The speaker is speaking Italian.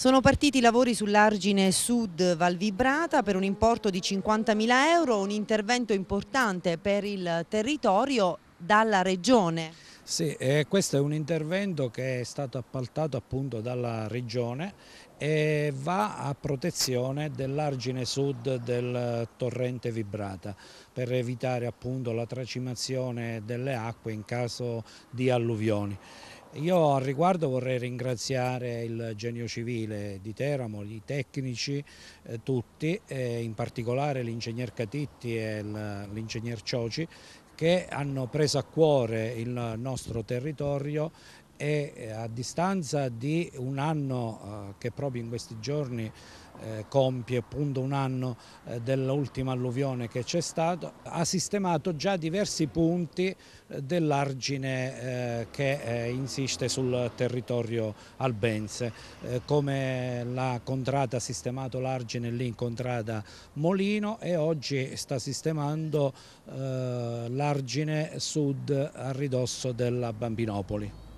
Sono partiti i lavori sull'argine sud Valvibrata per un importo di 50.000 euro, un intervento importante per il territorio dalla regione. Sì, eh, questo è un intervento che è stato appaltato appunto dalla regione e va a protezione dell'argine sud del torrente Vibrata per evitare appunto la tracimazione delle acque in caso di alluvioni. Io al riguardo vorrei ringraziare il genio civile di Teramo, i tecnici eh, tutti, eh, in particolare l'ingegner Catitti e l'ingegner Cioci che hanno preso a cuore il nostro territorio e eh, a distanza di un anno eh, che proprio in questi giorni eh, compie appunto un anno dell'ultima alluvione che c'è stato, ha sistemato già diversi punti dell'argine che insiste sul territorio albense, come la Contrada ha sistemato l'argine lì in Contrada Molino e oggi sta sistemando l'argine sud a ridosso della Bambinopoli.